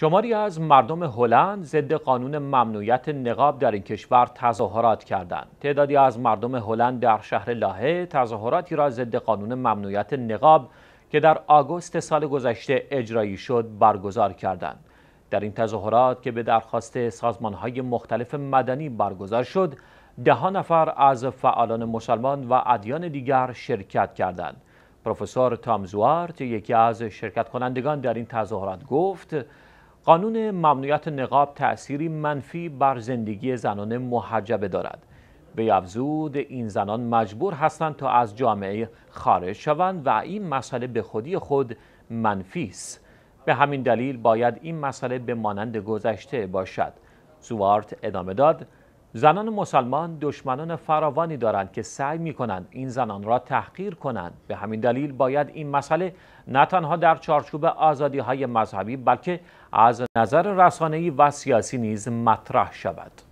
شماری از مردم هلند ضد قانون ممنوعیت نقاب در این کشور تظاهرات کردند. تعدادی از مردم هلند در شهر لاهه تظاهراتی را ضد قانون ممنوعیت نقاب که در آگوست سال گذشته اجرایی شد برگزار کردند. در این تظاهرات که به درخواست سازمانهای مختلف مدنی برگزار شد، ده نفر از فعالان مسلمان و ادیان دیگر شرکت کردند. پروفسور تام زوارت یکی از شرکت کنندگان در این تظاهرات گفت قانون ممنوعیت نقاب تأثیری منفی بر زندگی زنان محجبه دارد به افزود این زنان مجبور هستند تا از جامعه خارج شوند و این مسئله به خودی خود منفی است به همین دلیل باید این مسئله به مانند گذشته باشد زوارت ادامه داد زنان مسلمان دشمنان فراوانی دارند که سعی می کنند این زنان را تحقیر کنند به همین دلیل باید این مسئله نه تنها در چارچوب آزادی های مذهبی بلکه از نظر رسانه‌ای و سیاسی نیز مطرح شود